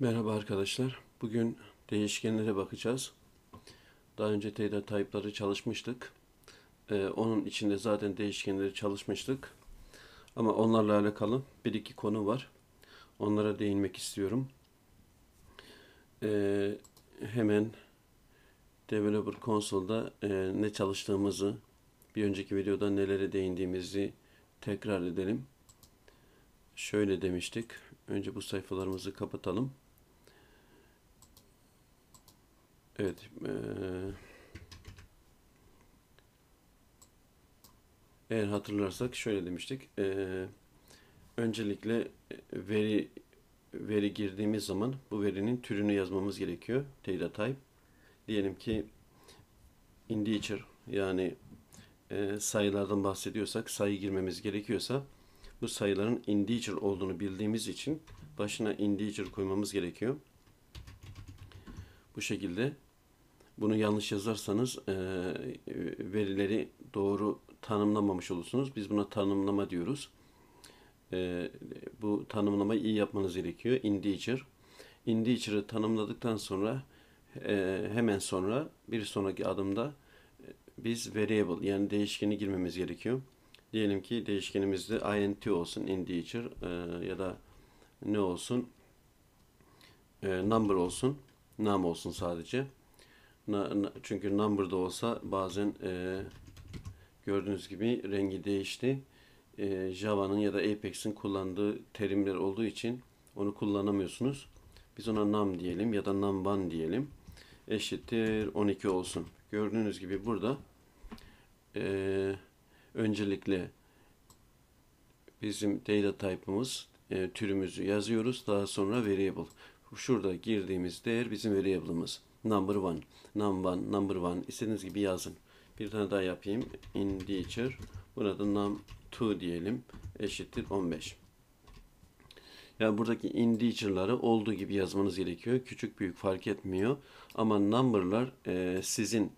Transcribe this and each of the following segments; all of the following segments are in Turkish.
Merhaba arkadaşlar. Bugün değişkenlere bakacağız. Daha önce data type'ları çalışmıştık. Ee, onun içinde zaten değişkenleri çalışmıştık. Ama onlarla alakalı bir iki konu var. Onlara değinmek istiyorum. Ee, hemen Developer Console'da e, ne çalıştığımızı, bir önceki videoda nelere değindiğimizi tekrar edelim. Şöyle demiştik. Önce bu sayfalarımızı kapatalım. Evet. E, eğer hatırlarsak şöyle demiştik. Ee, öncelikle veri veri girdiğimiz zaman bu verinin türünü yazmamız gerekiyor. Data type. Diyelim ki integer yani e, sayılardan bahsediyorsak sayı girmemiz gerekiyorsa bu sayıların integer olduğunu bildiğimiz için başına integer koymamız gerekiyor. Bu şekilde bunu yanlış yazarsanız e, verileri doğru tanımlamamış olursunuz. Biz buna tanımlama diyoruz. E, bu tanımlamayı iyi yapmanız gerekiyor. Integer. Integer'ı tanımladıktan sonra e, hemen sonra bir sonraki adımda e, biz variable yani değişkeni girmemiz gerekiyor. Diyelim ki değişkenimiz de int olsun integer e, ya da ne olsun e, number olsun num olsun sadece. Na, na, çünkü number da olsa bazen e, gördüğünüz gibi rengi değişti. E, Java'nın ya da Apex'in kullandığı terimler olduğu için onu kullanamıyorsunuz. Biz ona num diyelim ya da numban diyelim. Eşittir 12 olsun. Gördüğünüz gibi burada e, öncelikle bizim data type'ımız e, türümüzü yazıyoruz. Daha sonra variable. Şurada girdiğimiz değer bizim variable'ımız number one. Number one, number one. İstediğiniz gibi yazın. Bir tane daha yapayım. Integer. Burada da num2 diyelim. Eşittir 15. Yani buradaki integer'ları olduğu gibi yazmanız gerekiyor. Küçük büyük fark etmiyor. Ama number'lar e, sizin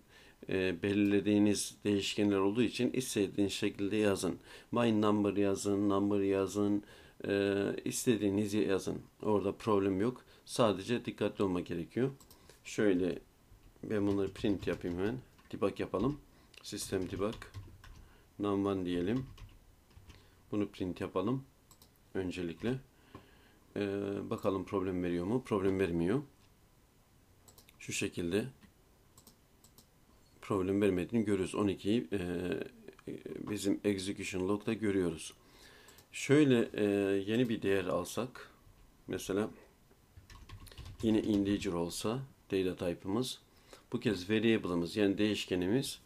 e, belirlediğiniz değişkenler olduğu için istediğiniz şekilde yazın. My number yazın, number yazın, e, istediğinizi yazın. Orada problem yok. Sadece dikkatli olmak gerekiyor. Şöyle ben bunları print yapayım hemen. Debug yapalım. Sistem debug. num diyelim. Bunu print yapalım. Öncelikle. Ee, bakalım problem veriyor mu? Problem vermiyor. Şu şekilde problem vermediğini görüyoruz. 12'yi e, ee, bizim execution log'da görüyoruz. Şöyle e, yeni bir değer alsak mesela yine integer olsa data type'ımız. Bu kez variable'ımız yani değişkenimiz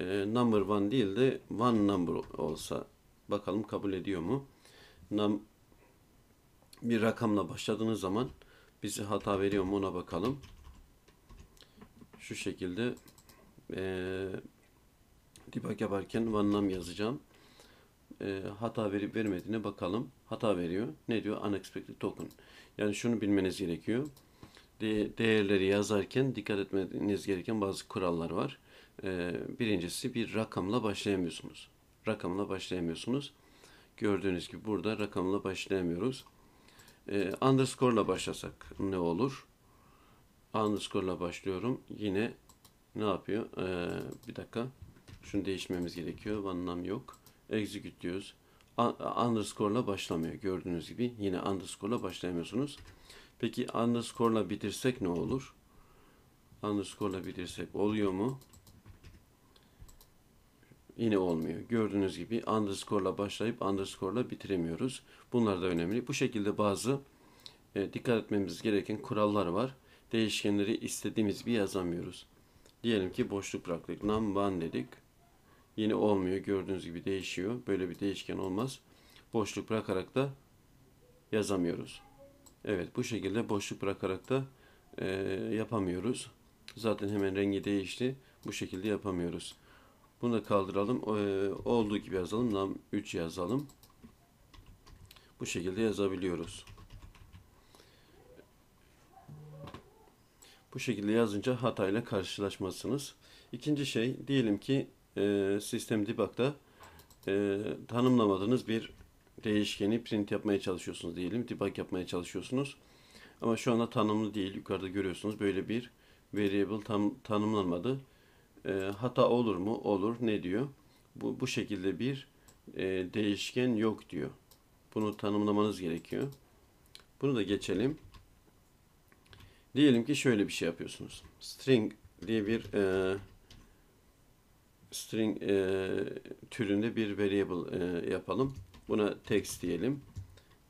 e, number one değil de one number olsa bakalım kabul ediyor mu? Nam bir rakamla başladığınız zaman bizi hata veriyor mu ona bakalım. Şu şekilde e, debug yaparken one num yazacağım. E, hata verip vermediğine bakalım. Hata veriyor. Ne diyor? Unexpected token. Yani şunu bilmeniz gerekiyor değerleri yazarken dikkat etmeniz gereken bazı kurallar var. Ee, birincisi bir rakamla başlayamıyorsunuz. Rakamla başlayamıyorsunuz. Gördüğünüz gibi burada rakamla başlayamıyoruz. Ee, underscore ile başlasak ne olur? Underscore ile başlıyorum. Yine ne yapıyor? Ee, bir dakika. Şunu değişmemiz gerekiyor. Anlam yok. Execute diyoruz. Underscore ile başlamıyor. Gördüğünüz gibi yine underscore ile başlayamıyorsunuz. Peki underscore'la bitirsek ne olur? Underscore'la bitirsek oluyor mu? Yine olmuyor. Gördüğünüz gibi underscore'la başlayıp underscore'la bitiremiyoruz. Bunlar da önemli. Bu şekilde bazı e, dikkat etmemiz gereken kurallar var. Değişkenleri istediğimiz gibi yazamıyoruz. Diyelim ki boşluk bıraktık. Num one dedik. Yine olmuyor. Gördüğünüz gibi değişiyor. Böyle bir değişken olmaz. Boşluk bırakarak da yazamıyoruz. Evet bu şekilde boşluk bırakarak da e, yapamıyoruz. Zaten hemen rengi değişti. Bu şekilde yapamıyoruz. Bunu da kaldıralım. E, olduğu gibi yazalım. Nam 3 yazalım. Bu şekilde yazabiliyoruz. Bu şekilde yazınca hatayla karşılaşmazsınız. İkinci şey diyelim ki e, sistem debug'da e, tanımlamadığınız bir değişkeni print yapmaya çalışıyorsunuz diyelim. Debug yapmaya çalışıyorsunuz. Ama şu anda tanımlı değil. Yukarıda görüyorsunuz böyle bir variable tam tanımlanmadı. E, hata olur mu? Olur. Ne diyor? Bu, bu şekilde bir e, değişken yok diyor. Bunu tanımlamanız gerekiyor. Bunu da geçelim. Diyelim ki şöyle bir şey yapıyorsunuz. String diye bir e, string e, türünde bir variable e, yapalım. Buna text diyelim.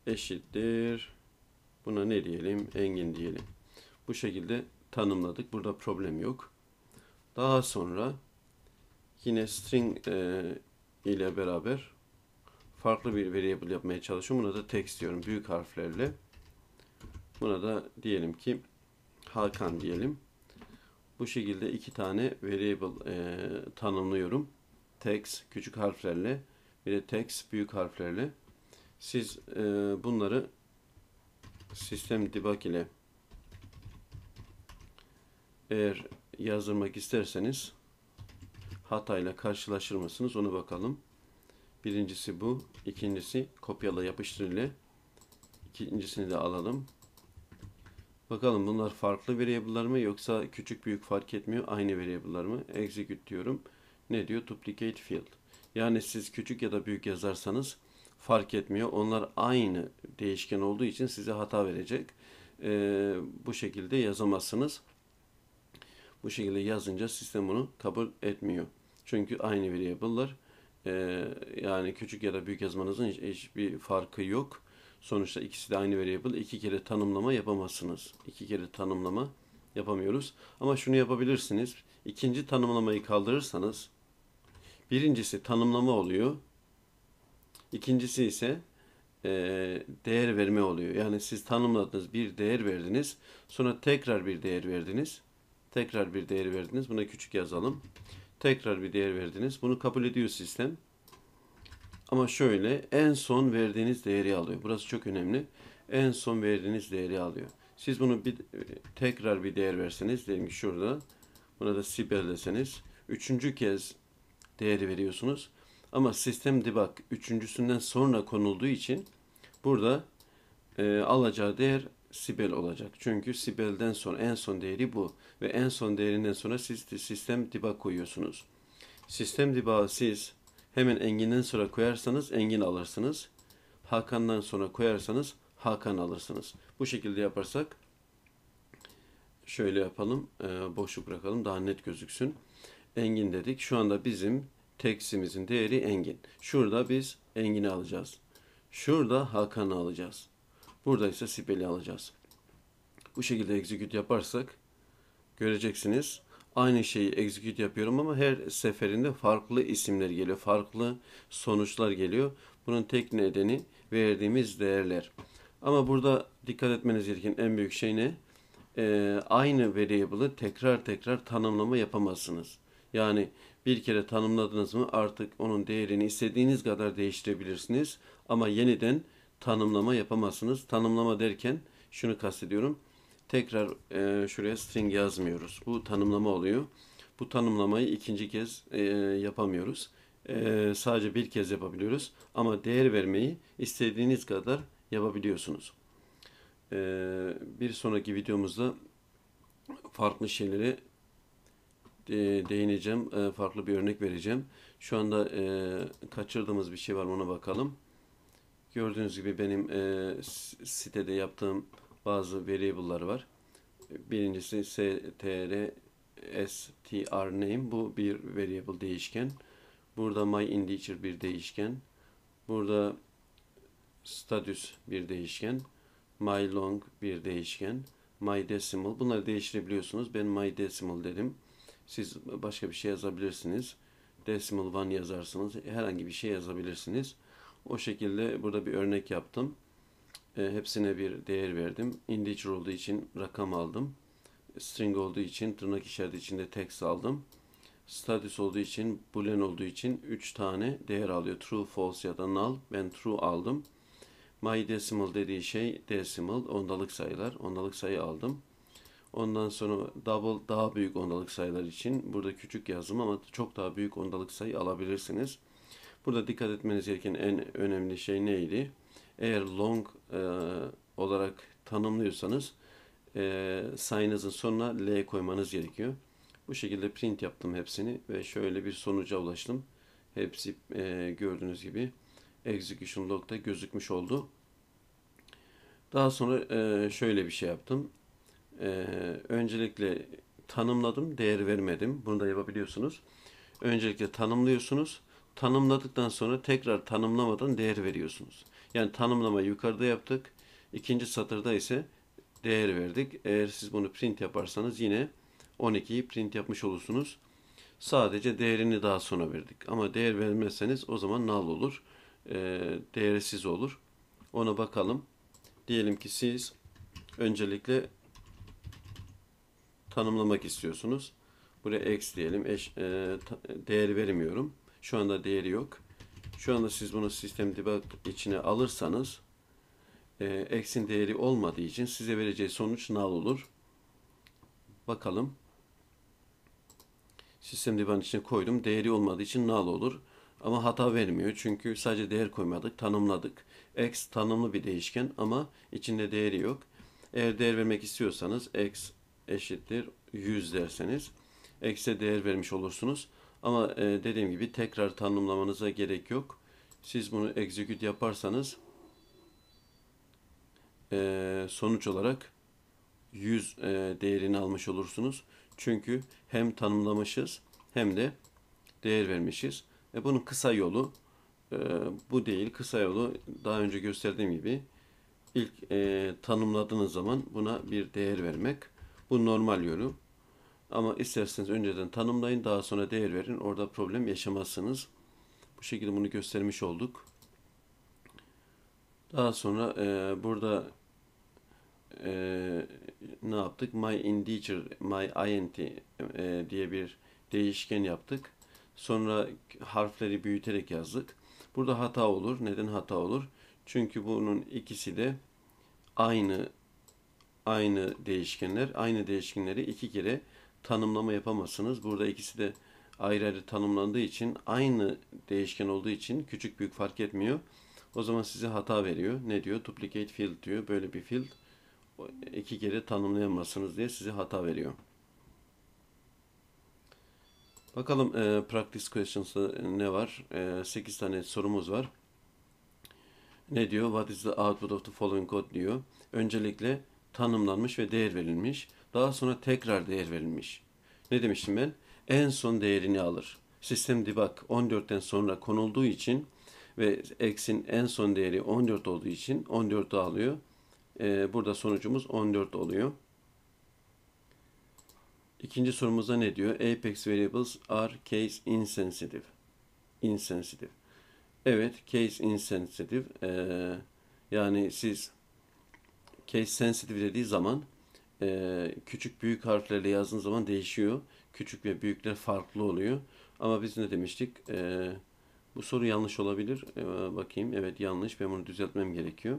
Eşittir. Buna ne diyelim? Engin diyelim. Bu şekilde tanımladık. Burada problem yok. Daha sonra yine string e, ile beraber farklı bir variable yapmaya çalışıyorum. Buna da text diyorum. Büyük harflerle. Buna da diyelim ki Hakan diyelim. Bu şekilde iki tane variable e, tanımlıyorum. Text küçük harflerle bir de text büyük harflerle. Siz e, bunları sistem debug ile eğer yazdırmak isterseniz hatayla karşılaşır mısınız ona bakalım. Birincisi bu. ikincisi kopyala yapıştır ile. İkincisini de alalım. Bakalım bunlar farklı variable'lar mı yoksa küçük büyük fark etmiyor aynı variable'lar mı? Execute diyorum. Ne diyor? Duplicate field. Yani siz küçük ya da büyük yazarsanız fark etmiyor. Onlar aynı değişken olduğu için size hata verecek. Ee, bu şekilde yazamazsınız. Bu şekilde yazınca sistem bunu kabul etmiyor. Çünkü aynı variable'lar. Ee, yani küçük ya da büyük yazmanızın hiç, hiçbir farkı yok. Sonuçta ikisi de aynı variable. İki kere tanımlama yapamazsınız. İki kere tanımlama yapamıyoruz. Ama şunu yapabilirsiniz. İkinci tanımlamayı kaldırırsanız Birincisi tanımlama oluyor. İkincisi ise e, değer verme oluyor. Yani siz tanımladınız, bir değer verdiniz. Sonra tekrar bir değer verdiniz. Tekrar bir değer verdiniz. Buna küçük yazalım. Tekrar bir değer verdiniz. Bunu kabul ediyor sistem. Ama şöyle en son verdiğiniz değeri alıyor. Burası çok önemli. En son verdiğiniz değeri alıyor. Siz bunu bir tekrar bir değer verseniz diyelim ki şurada buna da Sibel deseniz üçüncü kez değeri veriyorsunuz. Ama sistem debug üçüncüsünden sonra konulduğu için burada e, alacağı değer Sibel olacak. Çünkü Sibel'den sonra en son değeri bu. Ve en son değerinden sonra siz sistem debug koyuyorsunuz. Sistem debug'ı siz hemen Engin'den sonra koyarsanız Engin alırsınız. Hakan'dan sonra koyarsanız Hakan alırsınız. Bu şekilde yaparsak şöyle yapalım. E, boşluk bırakalım daha net gözüksün. Engin dedik. Şu anda bizim Teksimizin değeri Engin. Şurada biz Engin'i alacağız. Şurada Hakan'ı alacağız. Burada ise Sibel'i alacağız. Bu şekilde execute yaparsak göreceksiniz. Aynı şeyi execute yapıyorum ama her seferinde farklı isimler geliyor. Farklı sonuçlar geliyor. Bunun tek nedeni verdiğimiz değerler. Ama burada dikkat etmeniz gereken en büyük şey ne? Ee, aynı variable'ı tekrar tekrar tanımlama yapamazsınız. Yani bir kere tanımladınız mı artık onun değerini istediğiniz kadar değiştirebilirsiniz. Ama yeniden tanımlama yapamazsınız. Tanımlama derken şunu kastediyorum. Tekrar e, şuraya string yazmıyoruz. Bu tanımlama oluyor. Bu tanımlamayı ikinci kez e, yapamıyoruz. E, sadece bir kez yapabiliyoruz. Ama değer vermeyi istediğiniz kadar yapabiliyorsunuz. E, bir sonraki videomuzda farklı şeyleri e, değineceğim. farklı bir örnek vereceğim. Şu anda e, kaçırdığımız bir şey var ona bakalım. Gördüğünüz gibi benim e, sitede yaptığım bazı variable'lar var. Birincisi str str name bu bir variable değişken. Burada my integer bir değişken. Burada status bir değişken. My long bir değişken. My decimal bunları değiştirebiliyorsunuz. Ben my decimal dedim. Siz başka bir şey yazabilirsiniz. Decimal one yazarsınız. Herhangi bir şey yazabilirsiniz. O şekilde burada bir örnek yaptım. E, hepsine bir değer verdim. Integer olduğu için rakam aldım. String olduğu için tırnak işareti içinde text aldım. Status olduğu için boolean olduğu için 3 tane değer alıyor. True, false ya da null. Ben true aldım. My decimal dediği şey decimal ondalık sayılar. Ondalık sayı aldım. Ondan sonra double daha büyük ondalık sayılar için burada küçük yazdım ama çok daha büyük ondalık sayı alabilirsiniz. Burada dikkat etmeniz gereken en önemli şey neydi? Eğer long e, olarak tanımlıyorsanız e, sayınızın sonuna L koymanız gerekiyor. Bu şekilde print yaptım hepsini ve şöyle bir sonuca ulaştım. Hepsi e, gördüğünüz gibi execution log'da gözükmüş oldu. Daha sonra e, şöyle bir şey yaptım e, öncelikle tanımladım, değer vermedim. Bunu da yapabiliyorsunuz. Öncelikle tanımlıyorsunuz. Tanımladıktan sonra tekrar tanımlamadan değer veriyorsunuz. Yani tanımlama yukarıda yaptık. İkinci satırda ise değer verdik. Eğer siz bunu print yaparsanız yine 12'yi print yapmış olursunuz. Sadece değerini daha sonra verdik. Ama değer vermezseniz o zaman null olur. E, değersiz olur. Ona bakalım. Diyelim ki siz öncelikle tanımlamak istiyorsunuz. Buraya x diyelim. Eş, e, ta, değer vermiyorum. Şu anda değeri yok. Şu anda siz bunu sistem debug içine alırsanız e, x'in değeri olmadığı için size vereceği sonuç null olur. Bakalım. Sistem debug içine koydum. Değeri olmadığı için null olur. Ama hata vermiyor. Çünkü sadece değer koymadık. Tanımladık. X tanımlı bir değişken ama içinde değeri yok. Eğer değer vermek istiyorsanız x eşittir 100 derseniz x'e değer vermiş olursunuz. Ama e, dediğim gibi tekrar tanımlamanıza gerek yok. Siz bunu execute yaparsanız e, sonuç olarak 100 e, değerini almış olursunuz. Çünkü hem tanımlamışız hem de değer vermişiz. E, bunun kısa yolu e, bu değil. Kısa yolu daha önce gösterdiğim gibi ilk e, tanımladığınız zaman buna bir değer vermek. Bu normal yolu. Ama isterseniz önceden tanımlayın, daha sonra değer verin. Orada problem yaşamazsınız. Bu şekilde bunu göstermiş olduk. Daha sonra e, burada e, ne yaptık? My integer, my int e, diye bir değişken yaptık. Sonra harfleri büyüterek yazdık. Burada hata olur. Neden hata olur? Çünkü bunun ikisi de aynı aynı değişkenler. Aynı değişkenleri iki kere tanımlama yapamazsınız. Burada ikisi de ayrı ayrı tanımlandığı için aynı değişken olduğu için küçük büyük fark etmiyor. O zaman size hata veriyor. Ne diyor? Duplicate field diyor. Böyle bir field iki kere tanımlayamazsınız diye size hata veriyor. Bakalım e, practice questions'ta ne var? E, 8 tane sorumuz var. Ne diyor? What is the output of the following code diyor. Öncelikle tanımlanmış ve değer verilmiş. Daha sonra tekrar değer verilmiş. Ne demiştim ben? En son değerini alır. Sistem debug 14'ten sonra konulduğu için ve x'in en son değeri 14 olduğu için 14'ü alıyor. Ee, burada sonucumuz 14 oluyor. İkinci sorumuza ne diyor? Apex variables are case insensitive. Insensitive. Evet, case insensitive. Ee, yani siz case sensitive dediği zaman e, küçük büyük harflerle yazdığın zaman değişiyor. Küçük ve büyükler farklı oluyor. Ama biz ne demiştik? E, bu soru yanlış olabilir. E, bakayım. Evet yanlış. Ben bunu düzeltmem gerekiyor.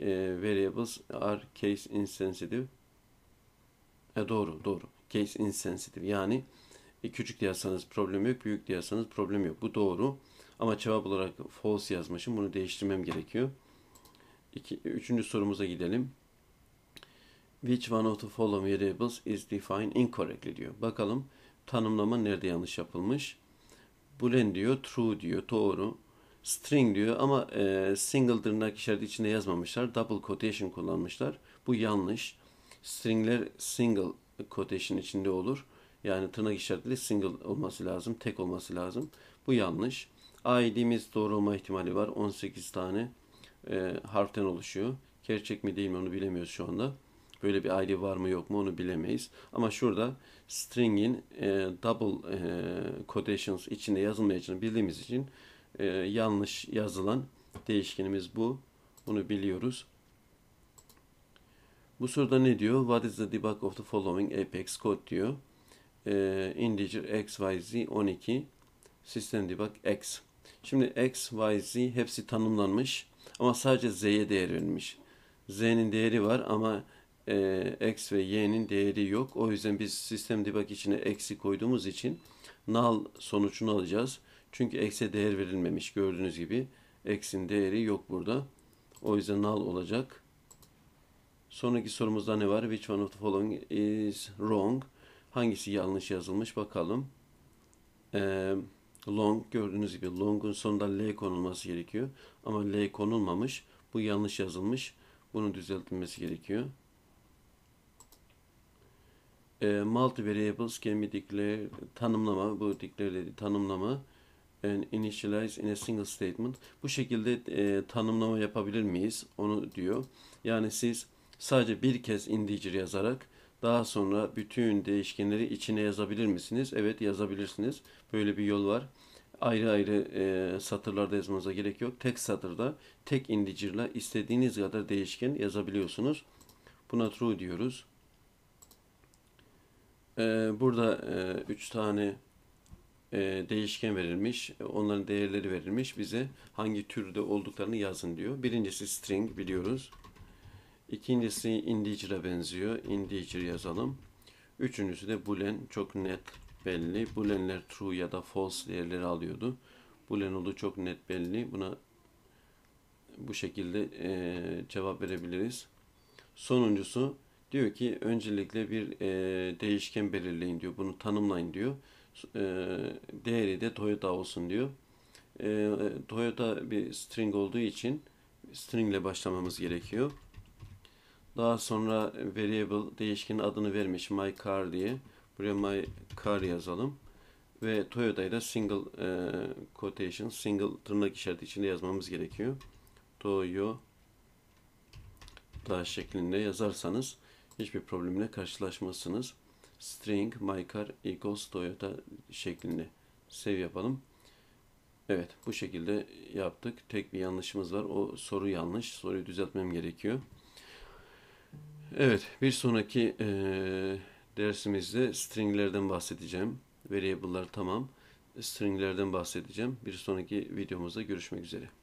E, variables are case insensitive. E, doğru, doğru. Case insensitive. Yani e, küçük diyorsanız problem yok, büyük diyorsanız problem yok. Bu doğru. Ama cevap olarak false yazmışım. Bunu değiştirmem gerekiyor. İki, üçüncü sorumuza gidelim. Which one of the following variables is defined incorrectly diyor. Bakalım tanımlama nerede yanlış yapılmış. Boolean diyor, true diyor, doğru. String diyor ama e, single tırnak işareti içinde yazmamışlar. Double quotation kullanmışlar. Bu yanlış. Stringler single quotation içinde olur. Yani tırnak işaretli single olması lazım. Tek olması lazım. Bu yanlış. ID'miz doğru olma ihtimali var. 18 tane e, harften oluşuyor. Gerçek mi değil mi onu bilemiyoruz şu anda. Böyle bir ayrı var mı yok mu onu bilemeyiz. Ama şurada string'in e, double e, quotations içinde yazılmayacağını bildiğimiz için e, yanlış yazılan değişkenimiz bu. Bunu biliyoruz. Bu soruda ne diyor? What is the debug of the following apex code diyor. E, integer x, y, z 12 system debug x. Şimdi x, y, z hepsi tanımlanmış. Ama sadece z'ye değer verilmiş. Z'nin değeri var ama e, x ve y'nin değeri yok. O yüzden biz sistem debug içine eksi koyduğumuz için null sonucunu alacağız. Çünkü x'e değer verilmemiş gördüğünüz gibi. X'in değeri yok burada. O yüzden null olacak. Sonraki sorumuzda ne var? Which one of the following is wrong? Hangisi yanlış yazılmış bakalım. Eee long gördüğünüz gibi long'un sonunda L konulması gerekiyor. Ama L konulmamış. Bu yanlış yazılmış. Bunun düzeltilmesi gerekiyor. E, ee, multi variables can be declared tanımlama bu declare dedi tanımlama and initialize in a single statement. Bu şekilde e, tanımlama yapabilir miyiz? Onu diyor. Yani siz sadece bir kez integer yazarak daha sonra bütün değişkenleri içine yazabilir misiniz? Evet yazabilirsiniz. Böyle bir yol var. Ayrı ayrı e, satırlarda yazmanıza gerek yok. Tek satırda tek integer'la istediğiniz kadar değişken yazabiliyorsunuz. Buna true diyoruz. E, burada 3 e, üç tane e, değişken verilmiş. Onların değerleri verilmiş. Bize hangi türde olduklarını yazın diyor. Birincisi string biliyoruz. İkincisi integer'e benziyor. Integer yazalım. Üçüncüsü de boolean çok net belli. Boolean'ler true ya da false değerleri alıyordu. Boolean olduğu çok net belli. Buna bu şekilde e, cevap verebiliriz. Sonuncusu diyor ki öncelikle bir e, değişken belirleyin diyor. Bunu tanımlayın diyor. E, değeri de Toyota olsun diyor. E, Toyota bir string olduğu için string ile başlamamız gerekiyor. Daha sonra variable değişkenin adını vermiş my car diye. Buraya my car yazalım. Ve Toyota'yı da single e, quotation, single tırnak işareti içinde yazmamız gerekiyor. Toyota da şeklinde yazarsanız hiçbir problemle karşılaşmazsınız. String my car equals Toyota şeklinde save yapalım. Evet bu şekilde yaptık. Tek bir yanlışımız var. O soru yanlış. Soruyu düzeltmem gerekiyor. Evet, bir sonraki e, dersimizde stringlerden bahsedeceğim. Variable'lar tamam. Stringlerden bahsedeceğim. Bir sonraki videomuzda görüşmek üzere.